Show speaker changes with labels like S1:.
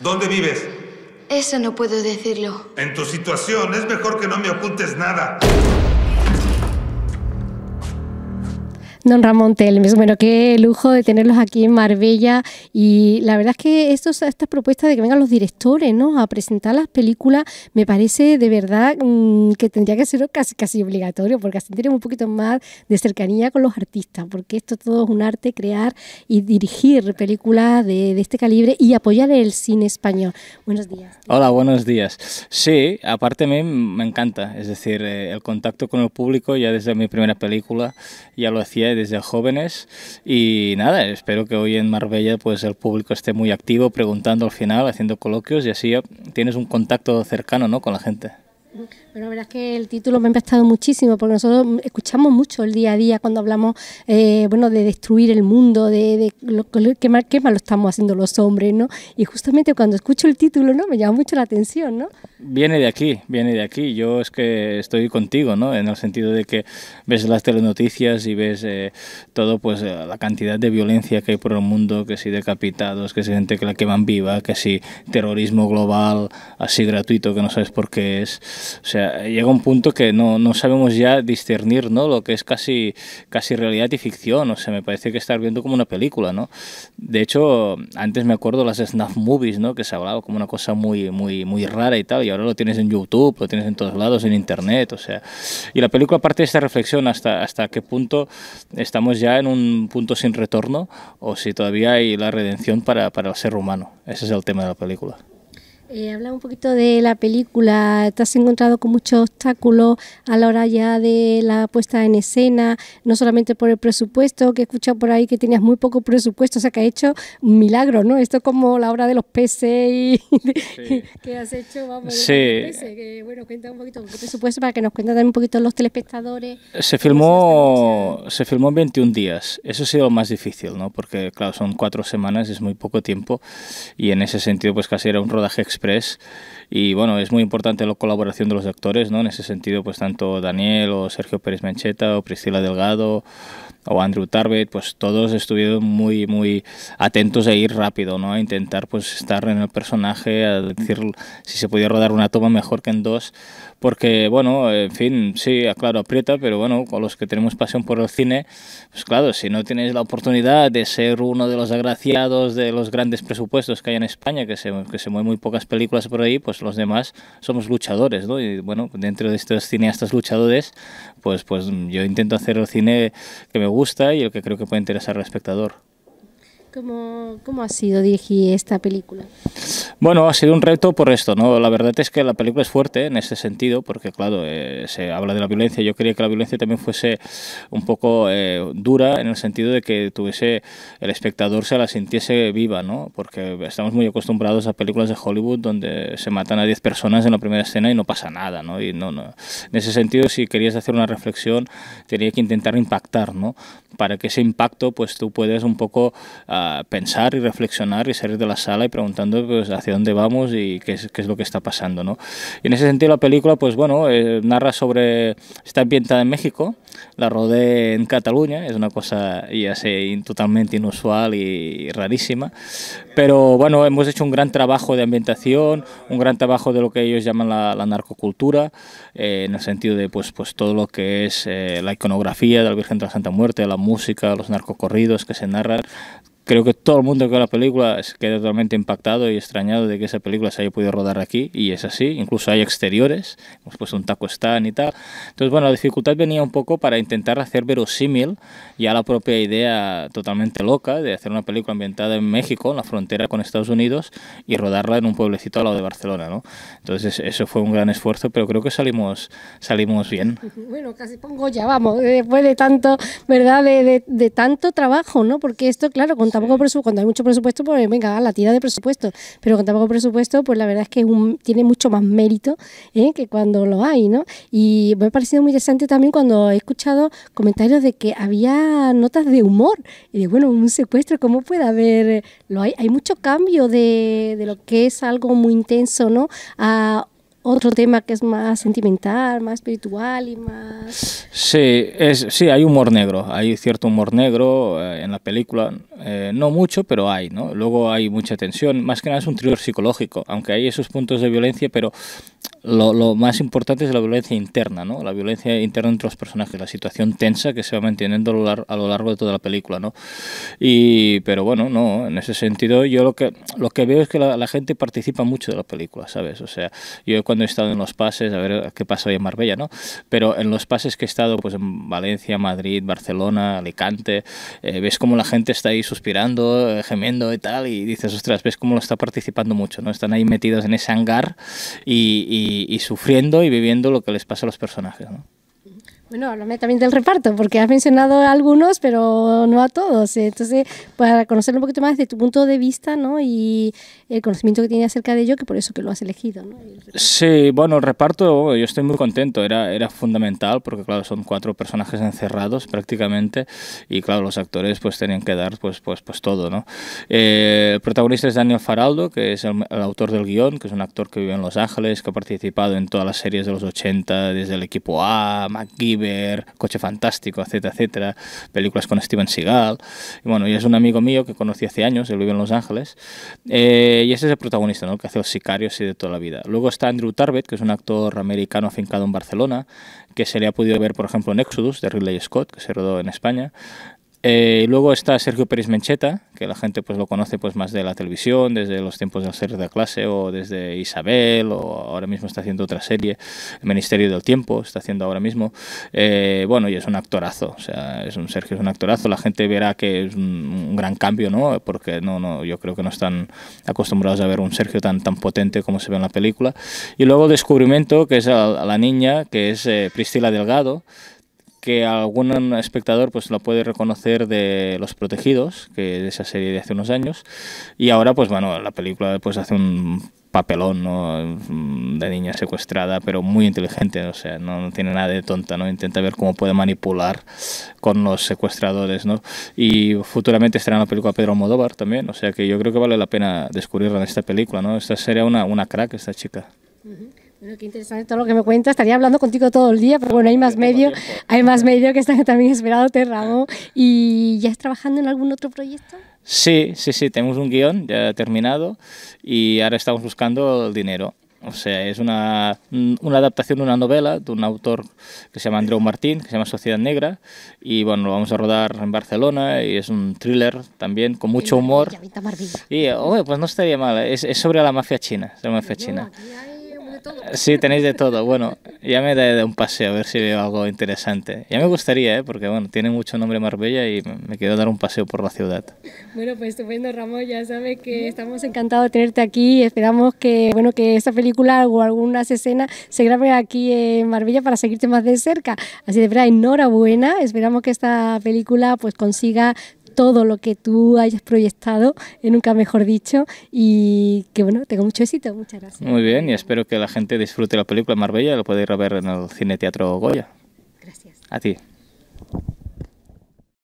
S1: ¿Dónde vives?
S2: Eso no puedo decirlo.
S1: En tu situación es mejor que no me ocultes
S2: nada. Don Ramón Telmes, bueno, qué lujo de tenerlos aquí en Marbella y la verdad es que estos, estas propuestas de que vengan los directores ¿no? a presentar las películas me parece de verdad mm, que tendría que ser casi, casi obligatorio porque así tenemos un poquito más de cercanía con los artistas porque esto todo es un arte, crear y dirigir películas de, este calibre y apoyar el cine español. Buenos días.
S1: Hola, buenos días. Sí, aparte me, me encanta, es decir, eh, el contacto con el público ya desde mi primera película ya lo hacía desde jóvenes y nada, espero que hoy en Marbella pues el público esté muy activo preguntando al final, haciendo coloquios y así tienes un contacto cercano ¿no? con la gente.
S2: Bueno, la verdad es que el título me ha impactado muchísimo porque nosotros escuchamos mucho el día a día cuando hablamos eh, bueno, de destruir el mundo, de, qué, mal, lo estamos haciendo los hombres, ¿no? Y justamente cuando escucho el título, ¿no? Me llama mucho la atención, ¿no?
S1: viene de aquí, viene de aquí. Yo es que estoy contigo, ¿no? En el sentido de que ves las telenoticias y ves eh, todo, pues eh, la cantidad de violencia que hay por el mundo, que si decapitados, que si gente que la queman viva, que si terrorismo global así gratuito que no sabes por qué es. O sea, llega un punto que no, sabemos ya discernir, ¿no? Lo que es casi, casi realidad y ficción. O sea, me parece que estar viendo como una película, ¿no? De hecho, antes me acuerdo las snuff movies, ¿no? Que se hablaba como una cosa muy, muy, muy rara y tal y ahora lo tienes en YouTube, lo tienes en todos lados, en Internet, o sea. Y la película parte de esta reflexión hasta, hasta qué punto estamos ya en un punto sin retorno o si todavía hay la redención para el ser humano. Ese es el tema de la
S2: película. Eh, habla un poquito de la película. Te has encontrado con muchos obstáculos a la hora ya de la puesta en escena, no solamente por el presupuesto, que he escuchado por ahí que tenías muy poco presupuesto, o sea que has hecho un milagro, ¿no? Esto es como la obra de los peces y que has hecho, vamos, sí. que, bueno, cuenta un poquito con presupuesto para que nos cuenten también un poquito los telespectadores.
S1: Se filmó, se filmó en 21 días. Eso ha sido más difícil, ¿no? Porque, claro, son cuatro semanas, es muy poco tiempo y en ese sentido, pues casi era un rodaje y bueno, es muy importante la colaboración de los actores, ¿no? En ese sentido, pues tanto Daniel o Sergio Pérez Mencheta o Priscila Delgado o Andrew Tarbet pues todos estuvieron muy, muy atentos a e ir rápido, ¿no? A intentar pues estar en el personaje, a decir si se podía rodar una toma mejor que en dos, porque bueno, en fin, sí, claro, aprieta, pero bueno, con los que tenemos pasión por el cine, pues claro, si no tienes la oportunidad de ser uno de los agraciados de los grandes presupuestos que hay en España, que se, que se mueven muy pocas películas por ahí, pues los demás somos luchadores, ¿no? Y bueno, dentro de estos cineastas luchadores, pues, pues yo intento hacer el cine que me gusta y el que creo que puede interesar al espectador.
S2: ¿Cómo, ¿Cómo, ha sido dirigir esta película?
S1: Bueno, ha sido un reto por esto, ¿no? La verdad es que la película es fuerte en ese sentido, porque claro, eh, se habla de la violencia. Yo quería que la violencia también fuese un poco eh, dura en el sentido de que tuviese el espectador se la sintiese viva, ¿no? Porque estamos muy acostumbrados a películas de Hollywood donde se matan a 10 personas en la primera escena y no pasa nada, ¿no? Y no, no. En ese sentido, si querías hacer una reflexión, tenía que intentar impactar, ¿no? Para que ese impacto, pues tú puedes un poco pensar y reflexionar y salir de la sala y preguntando pues, hacia dónde vamos y qué es, qué es lo que está pasando. ¿no? Y en ese sentido la película, pues bueno, eh, narra sobre... está ambientada en México, la rodé en Cataluña, es una cosa ya sé, totalmente inusual y rarísima, pero bueno, hemos hecho un gran trabajo de ambientación, un gran trabajo de lo que ellos llaman la, narcocultura, eh, en el sentido de pues, pues todo lo que es eh, la iconografía de la Virgen de la Santa Muerte, la música, los narcocorridos que se narran, creo que todo el mundo que ve la película queda totalmente impactado y extrañado de que esa película se haya podido rodar aquí, y es así, incluso hay exteriores, hemos puesto un taco stand y tal. Entonces, bueno, la dificultad venía un poco para intentar hacer verosímil ya la propia idea totalmente loca de hacer una película ambientada en México, en la frontera con Estados Unidos, y rodarla en un pueblecito al lado de Barcelona, ¿no? Entonces, eso fue un gran esfuerzo, pero creo que salimos, salimos bien.
S2: Bueno, casi pongo ya, vamos, después de tanto, ¿verdad?, de, de, tanto trabajo, ¿no? Porque esto, claro, con cuando hay mucho presupuesto, pues venga, la tira de presupuesto. Pero con tampoco poco presupuesto, pues la verdad es que tiene mucho más mérito ¿eh? que cuando lo hay, ¿no? Y me ha parecido muy interesante también cuando he escuchado comentarios de que había notas de humor. Y de, bueno, un secuestro, ¿cómo puede haber? Eh, lo hay, hay mucho cambio de, de lo que es algo muy intenso, ¿no? A otro tema que es más sentimental, más espiritual y más...
S1: Sí, es, sí, hay humor negro, hay cierto humor negro eh, en la película, eh, no mucho, pero hay, ¿no? Luego hay mucha tensión, más que nada es un thriller psicológico, aunque hay esos puntos de violencia, pero lo, más importante es la violencia interna, ¿no? La violencia interna entre los personajes, la situación tensa que se va manteniendo a lo, largo, de toda la película, ¿no? Y, pero bueno, no, en ese sentido yo lo que, lo que veo es que la, la gente participa mucho de la película, ¿sabes? O sea, yo he estado en los pases, a ver qué pasa hoy en Marbella, ¿no? Pero en los pases que he estado pues en Valencia, Madrid, Barcelona, Alicante, eh, ves cómo la gente está ahí suspirando, eh, gemiendo y tal, y dices, ostras, ves cómo lo está participando mucho, ¿no? Están ahí metidos en ese hangar y, sufriendo y viviendo lo que les pasa a los personajes, ¿no?
S2: Bueno, háblame también del reparto, porque has mencionado a algunos, pero no a todos. Entonces, para conocer un poquito más desde tu punto de vista ¿no? y el conocimiento que tienes acerca de ello, que por eso que lo has elegido. ¿no?
S1: sí, bueno, el reparto yo estoy muy contento, era, era fundamental, porque claro, son cuatro personajes encerrados prácticamente, y claro, los actores pues tenían que dar pues, pues, pues todo. ¿no? Eh, el protagonista es Daniel Faraldo, que es el, autor del guión, que es un actor que vive en Los Ángeles, que ha participado en todas las series de los 80, desde el equipo A, McGee Coche Fantástico, etcétera, etcétera, películas con Steven Seagal. Y bueno, y es un amigo mío que conocí hace años, él vive en Los Ángeles, eh, y ese es el protagonista, ¿no? que hace los sicarios y de toda la vida. Luego está Andrew Tarbet, que es un actor americano afincado en Barcelona, que se le ha podido ver, por ejemplo, en Exodus, de Ridley Scott, que se rodó en España y eh, luego está Sergio Pérez Mencheta, que la gente pues lo conoce pues más de la televisión, desde los tiempos del ser de clase o desde Isabel, o ahora mismo está haciendo otra serie, El Ministerio del Tiempo está haciendo ahora mismo. Eh, bueno, y es un actorazo, o sea, es un Sergio es un actorazo, la gente verá que es un, gran cambio, ¿no? Porque no, no, yo creo que no están acostumbrados a ver un Sergio tan, tan potente como se ve en la película. Y luego Descubrimiento, que es a, la niña, que es eh, Priscila Delgado, que algún espectador pues lo puede reconocer de Los Protegidos, que es esa serie de hace unos años, y ahora pues bueno, la película pues hace un papelón de niña secuestrada, pero muy inteligente, o sea, no, tiene nada de tonta, ¿no? Intenta ver cómo puede manipular con los secuestradores, ¿no? Y futuramente estará en la película Pedro Almodóvar también, o sea que yo creo que vale la pena descubrirla en esta película, ¿no? Esta sería una, una crack, esta chica.
S2: Qué interesante todo lo que me cuentas. Estaría hablando contigo todo el día, pero bueno, hay más medio, hay más medio que están también esperado, Ramón. ¿Y ya estás trabajando en algún otro proyecto?
S1: Sí, sí, sí. Tenemos un guión ya terminado y ahora estamos buscando el dinero. O sea, es una, una, adaptación de una novela de un autor que se llama Andreu Martín, que se llama Sociedad Negra, y bueno, lo vamos a rodar en Barcelona, y es un thriller también, con mucho humor. Y, pues no estaría mal, ¿eh? es, sobre la mafia china, sobre la mafia china. Sí, tenéis de todo. Bueno, ya me daré de un paseo a ver si veo algo interesante. Ya me gustaría, ¿eh? porque bueno, tiene mucho nombre Marbella y me quiero dar un paseo por la ciudad.
S2: Bueno, pues estupendo, Ramón. Ya sabes que estamos encantados de tenerte aquí. Esperamos que, bueno, que esta película o algunas escenas se grabe aquí en Marbella para seguirte más de cerca. Así de verdad, enhorabuena. Esperamos que esta película pues consiga todo lo que tú hayas proyectado, eh, nunca mejor dicho, y que bueno, tengo mucho éxito, muchas gracias. Muy
S1: bien, y espero que la gente disfrute la película Marbella, lo podéis ver en el Cine Teatro Goya. Gracias. A ti.